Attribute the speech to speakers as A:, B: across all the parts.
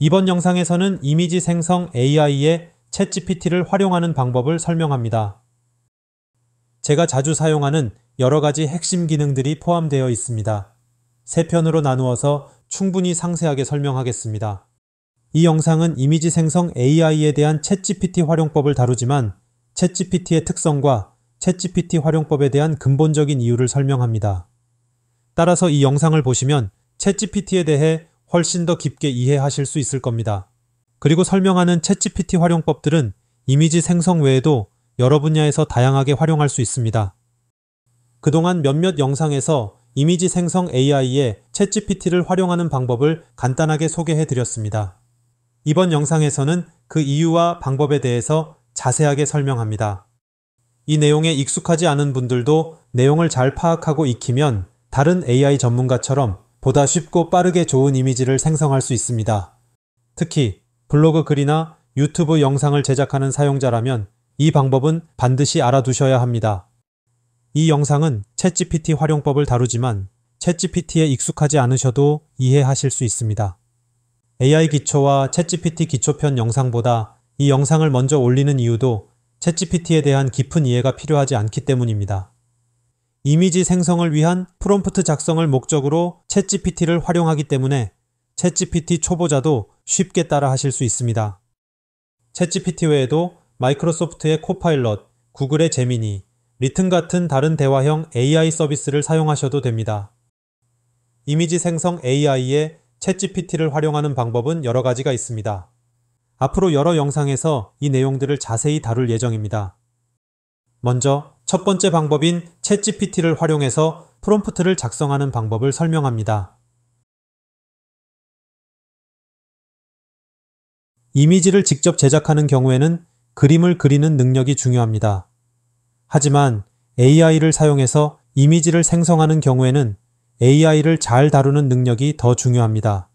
A: 이번 영상에서는 이미지 생성 AI에 챗GPT를 활용하는 방법을 설명합니다. 제가 자주 사용하는 여러 가지 핵심 기능들이 포함되어 있습니다. 세 편으로 나누어서 충분히 상세하게 설명하겠습니다. 이 영상은 이미지 생성 AI에 대한 챗GPT 활용법을 다루지만 챗GPT의 특성과 챗GPT 활용법에 대한 근본적인 이유를 설명합니다. 따라서 이 영상을 보시면 챗GPT에 대해 훨씬 더 깊게 이해하실 수 있을 겁니다. 그리고 설명하는 챗GPT 활용법들은 이미지 생성 외에도 여러 분야에서 다양하게 활용할 수 있습니다. 그동안 몇몇 영상에서 이미지 생성 AI에 챗GPT를 활용하는 방법을 간단하게 소개해 드렸습니다. 이번 영상에서는 그 이유와 방법에 대해서 자세하게 설명합니다. 이 내용에 익숙하지 않은 분들도 내용을 잘 파악하고 익히면 다른 AI 전문가처럼 보다 쉽고 빠르게 좋은 이미지를 생성할 수 있습니다. 특히 블로그 글이나 유튜브 영상을 제작하는 사용자라면 이 방법은 반드시 알아두셔야 합니다. 이 영상은 챗GPT 활용법을 다루지만 챗GPT에 익숙하지 않으셔도 이해하실 수 있습니다. AI 기초와 챗GPT 기초편 영상보다 이 영상을 먼저 올리는 이유도 챗GPT에 대한 깊은 이해가 필요하지 않기 때문입니다. 이미지 생성을 위한 프롬프트 작성을 목적으로 챗GPT를 활용하기 때문에 챗GPT 초보자도 쉽게 따라 하실 수 있습니다. 챗GPT 외에도 마이크로소프트의 코파일럿, 구글의 제미니, 리튼 같은 다른 대화형 AI 서비스를 사용하셔도 됩니다. 이미지 생성 AI에 챗GPT를 활용하는 방법은 여러 가지가 있습니다. 앞으로 여러 영상에서 이 내용들을 자세히 다룰 예정입니다. 먼저 첫 번째 방법인 챗GPT를 활용해서 프롬프트를 작성하는 방법을 설명합니다. 이미지를 직접 제작하는 경우에는 그림을 그리는 능력이 중요합니다. 하지만 AI를 사용해서 이미지를 생성하는 경우에는 AI를 잘 다루는 능력이 더 중요합니다.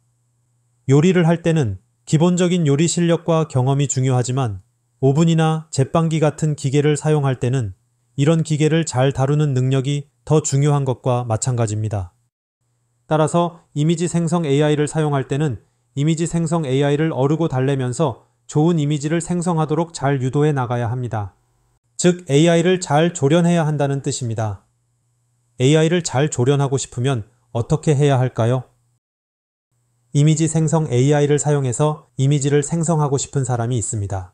A: 요리를 할 때는 기본적인 요리 실력과 경험이 중요하지만 오븐이나 제빵기 같은 기계를 사용할 때는 이런 기계를 잘 다루는 능력이 더 중요한 것과 마찬가지입니다. 따라서 이미지 생성 AI를 사용할 때는 이미지 생성 AI를 어르고 달래면서 좋은 이미지를 생성하도록 잘 유도해 나가야 합니다. 즉 AI를 잘 조련해야 한다는 뜻입니다. AI를 잘 조련하고 싶으면 어떻게 해야 할까요? 이미지 생성 AI를 사용해서 이미지를 생성하고 싶은 사람이 있습니다.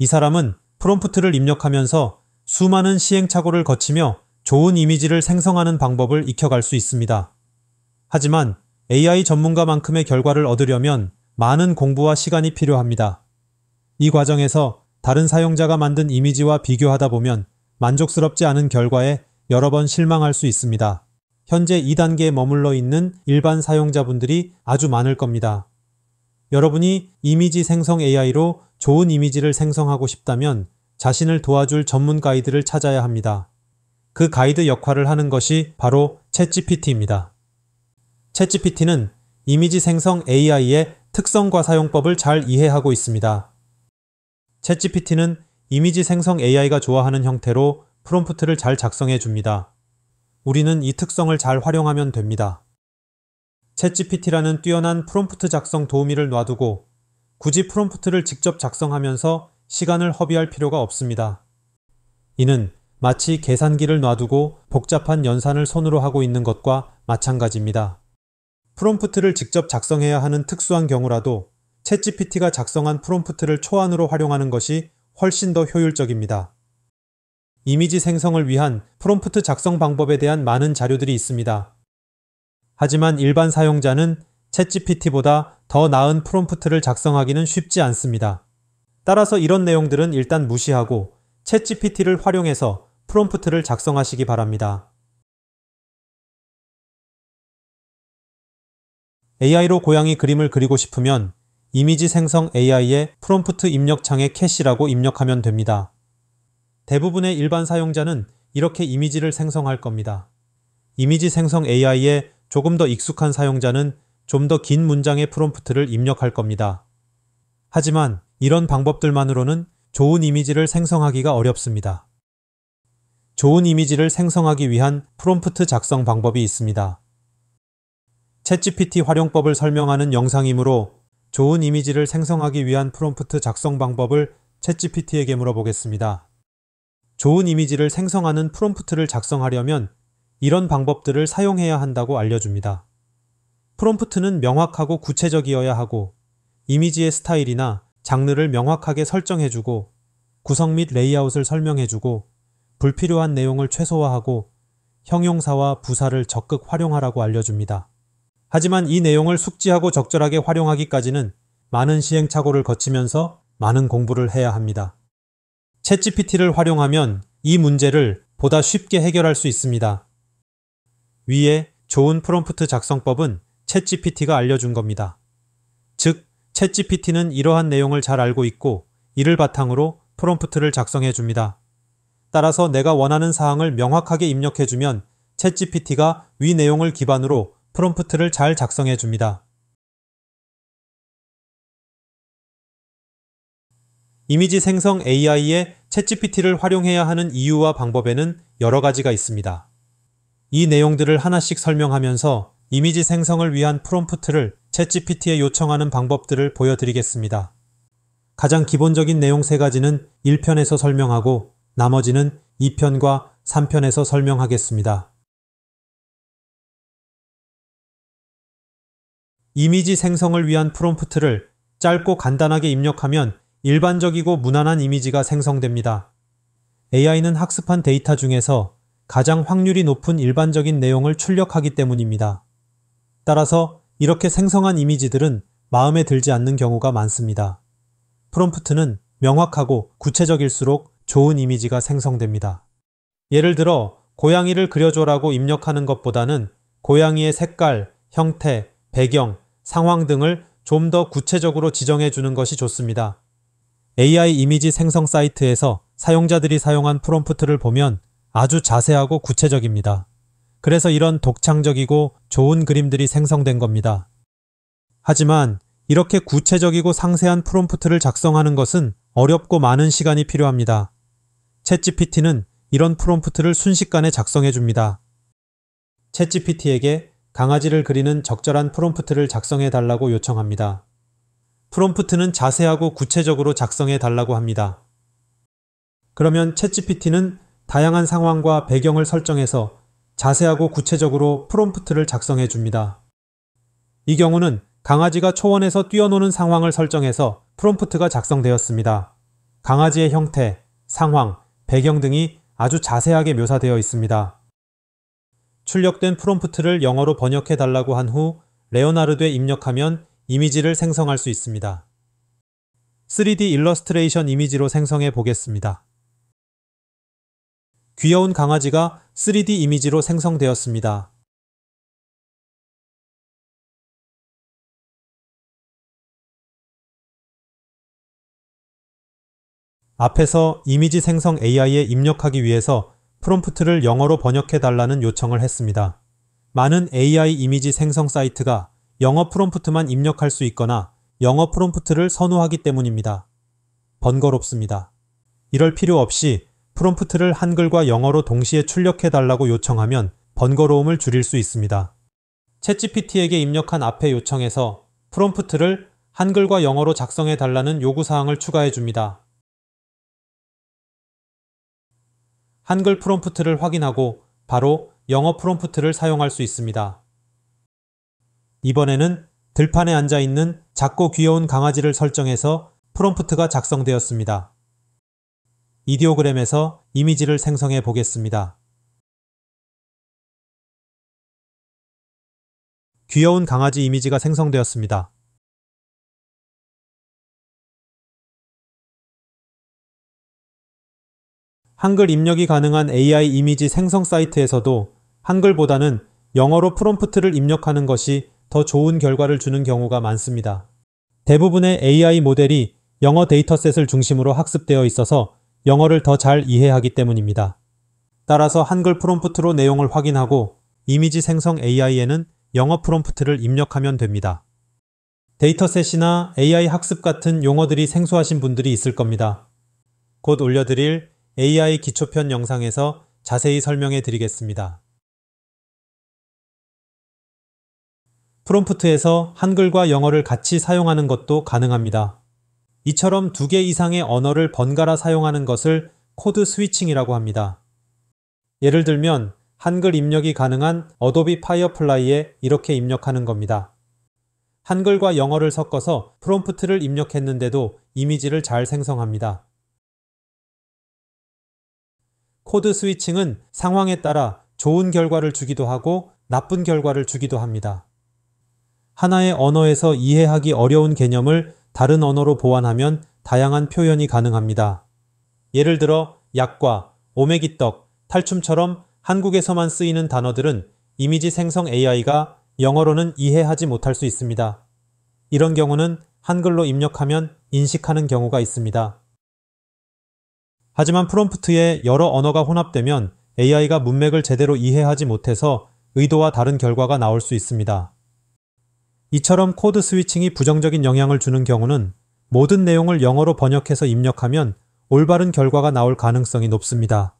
A: 이 사람은 프롬프트를 입력하면서 수많은 시행착오를 거치며 좋은 이미지를 생성하는 방법을 익혀갈 수 있습니다. 하지만 AI 전문가만큼의 결과를 얻으려면 많은 공부와 시간이 필요합니다. 이 과정에서 다른 사용자가 만든 이미지와 비교하다 보면 만족스럽지 않은 결과에 여러 번 실망할 수 있습니다. 현재 2단계에 머물러 있는 일반 사용자분들이 아주 많을 겁니다. 여러분이 이미지 생성 AI로 좋은 이미지를 생성하고 싶다면 자신을 도와줄 전문 가이드를 찾아야 합니다. 그 가이드 역할을 하는 것이 바로 챗GPT입니다. 챗GPT는 이미지 생성 AI의 특성과 사용법을 잘 이해하고 있습니다. 챗GPT는 이미지 생성 AI가 좋아하는 형태로 프롬프트를 잘 작성해 줍니다. 우리는 이 특성을 잘 활용하면 됩니다. 챗GPT라는 뛰어난 프롬프트 작성 도우미를 놔두고 굳이 프롬프트를 직접 작성하면서 시간을 허비할 필요가 없습니다. 이는 마치 계산기를 놔두고 복잡한 연산을 손으로 하고 있는 것과 마찬가지입니다. 프롬프트를 직접 작성해야 하는 특수한 경우라도 챗GPT가 작성한 프롬프트를 초안으로 활용하는 것이 훨씬 더 효율적입니다. 이미지 생성을 위한 프롬프트 작성 방법에 대한 많은 자료들이 있습니다. 하지만 일반 사용자는 챗GPT보다 더 나은 프롬프트를 작성하기는 쉽지 않습니다. 따라서 이런 내용들은 일단 무시하고 챗GPT를 활용해서 프롬프트를 작성하시기 바랍니다. AI로 고양이 그림을 그리고 싶으면 이미지 생성 AI의 프롬프트 입력창에 캐시라고 입력하면 됩니다. 대부분의 일반 사용자는 이렇게 이미지를 생성할 겁니다. 이미지 생성 AI에 조금 더 익숙한 사용자는 좀 더 긴 문장의 프롬프트를 입력할 겁니다. 하지만 이런 방법들만으로는 좋은 이미지를 생성하기가 어렵습니다. 좋은 이미지를 생성하기 위한 프롬프트 작성 방법이 있습니다. 챗GPT 활용법을 설명하는 영상이므로 좋은 이미지를 생성하기 위한 프롬프트 작성 방법을 챗GPT에게 물어보겠습니다. 좋은 이미지를 생성하는 프롬프트를 작성하려면 이런 방법들을 사용해야 한다고 알려줍니다. 프롬프트는 명확하고 구체적이어야 하고 이미지의 스타일이나 장르를 명확하게 설정해주고 구성 및 레이아웃을 설명해주고 불필요한 내용을 최소화하고 형용사와 부사를 적극 활용하라고 알려줍니다. 하지만 이 내용을 숙지하고 적절하게 활용하기까지는 많은 시행착오를 거치면서 많은 공부를 해야 합니다. 챗GPT를 활용하면 이 문제를 보다 쉽게 해결할 수 있습니다. 위에 좋은 프롬프트 작성법은 챗GPT가 알려준 겁니다. 즉, 챗GPT는 이러한 내용을 잘 알고 있고 이를 바탕으로 프롬프트를 작성해 줍니다. 따라서 내가 원하는 사항을 명확하게 입력해 주면 챗GPT가 위 내용을 기반으로 프롬프트를 잘 작성해 줍니다. 이미지 생성 AI에 챗GPT를 활용해야 하는 이유와 방법에는 여러 가지가 있습니다. 이 내용들을 하나씩 설명하면서 이미지 생성을 위한 프롬프트를 챗GPT에 요청하는 방법들을 보여드리겠습니다. 가장 기본적인 내용 세 가지는 1편에서 설명하고 나머지는 2편과 3편에서 설명하겠습니다. 이미지 생성을 위한 프롬프트를 짧고 간단하게 입력하면 일반적이고 무난한 이미지가 생성됩니다. AI는 학습한 데이터 중에서 가장 확률이 높은 일반적인 내용을 출력하기 때문입니다. 따라서 이렇게 생성한 이미지들은 마음에 들지 않는 경우가 많습니다. 프롬프트는 명확하고 구체적일수록 좋은 이미지가 생성됩니다. 예를 들어 고양이를 그려줘라고 입력하는 것보다는 고양이의 색깔, 형태, 배경, 상황 등을 좀 더 구체적으로 지정해 주는 것이 좋습니다. AI 이미지 생성 사이트에서 사용자들이 사용한 프롬프트를 보면 아주 자세하고 구체적입니다. 그래서 이런 독창적이고 좋은 그림들이 생성된 겁니다. 하지만 이렇게 구체적이고 상세한 프롬프트를 작성하는 것은 어렵고 많은 시간이 필요합니다. 챗GPT는 이런 프롬프트를 순식간에 작성해 줍니다. 챗GPT에게 강아지를 그리는 적절한 프롬프트를 작성해 달라고 요청합니다. 프롬프트는 자세하고 구체적으로 작성해 달라고 합니다. 그러면 챗GPT는 다양한 상황과 배경을 설정해서 자세하고 구체적으로 프롬프트를 작성해 줍니다. 이 경우는 강아지가 초원에서 뛰어노는 상황을 설정해서 프롬프트가 작성되었습니다. 강아지의 형태, 상황, 배경 등이 아주 자세하게 묘사되어 있습니다. 출력된 프롬프트를 영어로 번역해 달라고 한 후 레오나르드에 입력하면 이미지를 생성할 수 있습니다. 3D 일러스트레이션 이미지로 생성해 보겠습니다. 귀여운 강아지가 3D 이미지로 생성되었습니다. 앞에서 이미지 생성 AI에 입력하기 위해서 프롬프트를 영어로 번역해 달라는 요청을 했습니다. 많은 AI 이미지 생성 사이트가 영어 프롬프트만 입력할 수 있거나 영어 프롬프트를 선호하기 때문입니다. 번거롭습니다. 이럴 필요 없이 프롬프트를 한글과 영어로 동시에 출력해달라고 요청하면 번거로움을 줄일 수 있습니다. 챗GPT에게 입력한 앞에 요청에서 프롬프트를 한글과 영어로 작성해달라는 요구사항을 추가해줍니다. 한글 프롬프트를 확인하고 바로 영어 프롬프트를 사용할 수 있습니다. 이번에는 들판에 앉아있는 작고 귀여운 강아지를 설정해서 프롬프트가 작성되었습니다. 이디오그램에서 이미지를 생성해 보겠습니다. 귀여운 강아지 이미지가 생성되었습니다. 한글 입력이 가능한 AI 이미지 생성 사이트에서도 한글보다는 영어로 프롬프트를 입력하는 것이 더 좋은 결과를 주는 경우가 많습니다. 대부분의 AI 모델이 영어 데이터셋을 중심으로 학습되어 있어서 영어를 더 잘 이해하기 때문입니다. 따라서 한글 프롬프트로 내용을 확인하고 이미지 생성 AI에는 영어 프롬프트를 입력하면 됩니다. 데이터셋이나 AI 학습 같은 용어들이 생소하신 분들이 있을 겁니다. 곧 올려드릴 AI 기초편 영상에서 자세히 설명해 드리겠습니다. 프롬프트에서 한글과 영어를 같이 사용하는 것도 가능합니다. 이처럼 두 개 이상의 언어를 번갈아 사용하는 것을 코드 스위칭이라고 합니다. 예를 들면 한글 입력이 가능한 어도비 파이어플라이에 이렇게 입력하는 겁니다. 한글과 영어를 섞어서 프롬프트를 입력했는데도 이미지를 잘 생성합니다. 코드 스위칭은 상황에 따라 좋은 결과를 주기도 하고 나쁜 결과를 주기도 합니다. 하나의 언어에서 이해하기 어려운 개념을 다른 언어로 보완하면 다양한 표현이 가능합니다. 예를 들어 약과 오메기떡, 탈춤처럼 한국에서만 쓰이는 단어들은 이미지 생성 AI가 영어로는 이해하지 못할 수 있습니다. 이런 경우는 한글로 입력하면 인식하는 경우가 있습니다. 하지만 프롬프트에 여러 언어가 혼합되면 AI가 문맥을 제대로 이해하지 못해서 의도와 다른 결과가 나올 수 있습니다. 이처럼 코드 스위칭이 부정적인 영향을 주는 경우는 모든 내용을 영어로 번역해서 입력하면 올바른 결과가 나올 가능성이 높습니다.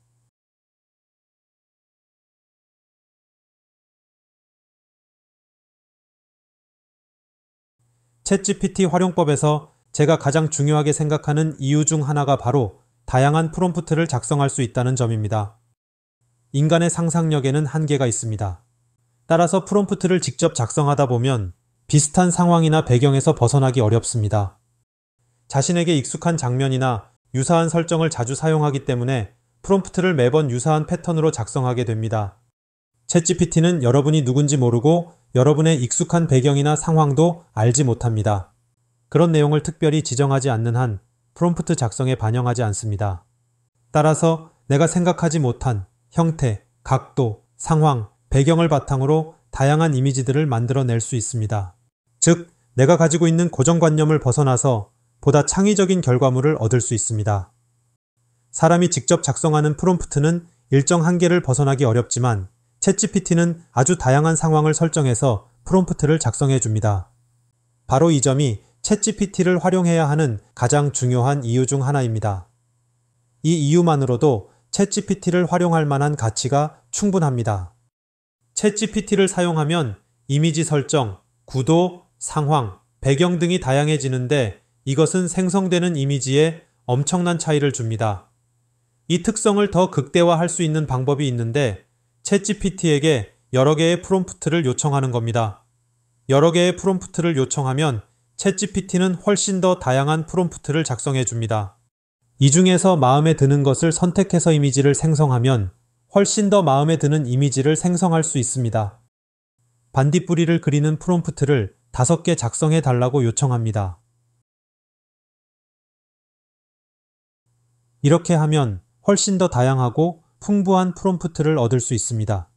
A: 챗GPT 활용법에서 제가 가장 중요하게 생각하는 이유 중 하나가 바로 다양한 프롬프트를 작성할 수 있다는 점입니다. 인간의 상상력에는 한계가 있습니다. 따라서 프롬프트를 직접 작성하다 보면 비슷한 상황이나 배경에서 벗어나기 어렵습니다. 자신에게 익숙한 장면이나 유사한 설정을 자주 사용하기 때문에 프롬프트를 매번 유사한 패턴으로 작성하게 됩니다. 챗GPT는 여러분이 누군지 모르고 여러분의 익숙한 배경이나 상황도 알지 못합니다. 그런 내용을 특별히 지정하지 않는 한 프롬프트 작성에 반영하지 않습니다. 따라서 내가 생각하지 못한 형태, 각도, 상황, 배경을 바탕으로 다양한 이미지들을 만들어낼 수 있습니다. 즉, 내가 가지고 있는 고정관념을 벗어나서 보다 창의적인 결과물을 얻을 수 있습니다. 사람이 직접 작성하는 프롬프트는 일정 한계를 벗어나기 어렵지만 챗GPT는 아주 다양한 상황을 설정해서 프롬프트를 작성해 줍니다. 바로 이 점이 챗GPT를 활용해야 하는 가장 중요한 이유 중 하나입니다. 이 이유만으로도 챗GPT를 활용할 만한 가치가 충분합니다. 챗GPT를 사용하면 이미지 설정, 구도, 상황, 배경 등이 다양해지는데 이것은 생성되는 이미지에 엄청난 차이를 줍니다. 이 특성을 더 극대화할 수 있는 방법이 있는데 챗GPT에게 여러 개의 프롬프트를 요청하는 겁니다. 여러 개의 프롬프트를 요청하면 챗GPT는 훨씬 더 다양한 프롬프트를 작성해 줍니다. 이 중에서 마음에 드는 것을 선택해서 이미지를 생성하면 훨씬 더 마음에 드는 이미지를 생성할 수 있습니다. 반딧불이를 그리는 프롬프트를 다섯 개 작성해 달라고 요청합니다. 이렇게 하면 훨씬 더 다양하고 풍부한 프롬프트를 얻을 수 있습니다.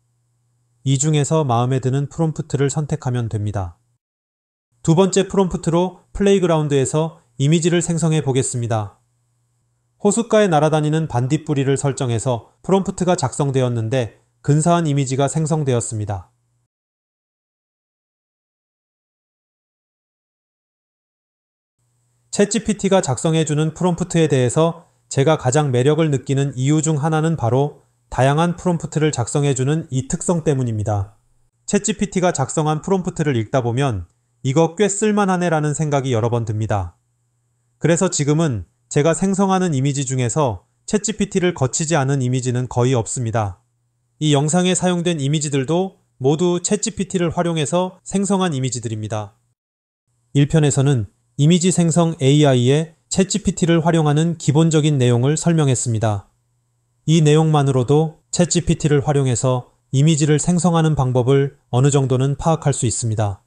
A: 이 중에서 마음에 드는 프롬프트를 선택하면 됩니다. 두 번째 프롬프트로 플레이그라운드에서 이미지를 생성해 보겠습니다. 호숫가에 날아다니는 반딧불이를 설정해서 프롬프트가 작성되었는데 근사한 이미지가 생성되었습니다. 챗GPT가 작성해주는 프롬프트에 대해서 제가 가장 매력을 느끼는 이유 중 하나는 바로 다양한 프롬프트를 작성해주는 이 특성 때문입니다. 챗GPT가 작성한 프롬프트를 읽다 보면 이거 꽤 쓸만하네라는 생각이 여러 번 듭니다. 그래서 지금은 제가 생성하는 이미지 중에서 챗GPT를 거치지 않은 이미지는 거의 없습니다. 이 영상에 사용된 이미지들도 모두 챗GPT를 활용해서 생성한 이미지들입니다. 1편에서는 이미지 생성 AI의 챗GPT를 활용하는 기본적인 내용을 설명했습니다. 이 내용만으로도 챗GPT를 활용해서 이미지를 생성하는 방법을 어느 정도는 파악할 수 있습니다.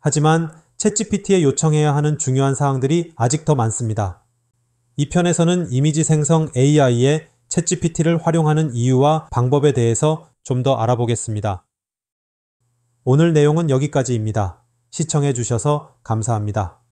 A: 하지만 챗GPT에 요청해야 하는 중요한 사항들이 아직 더 많습니다. 이 편에서는 이미지 생성 AI의 챗GPT를 활용하는 이유와 방법에 대해서 좀 더 알아보겠습니다. 오늘 내용은 여기까지입니다. 시청해 주셔서 감사합니다.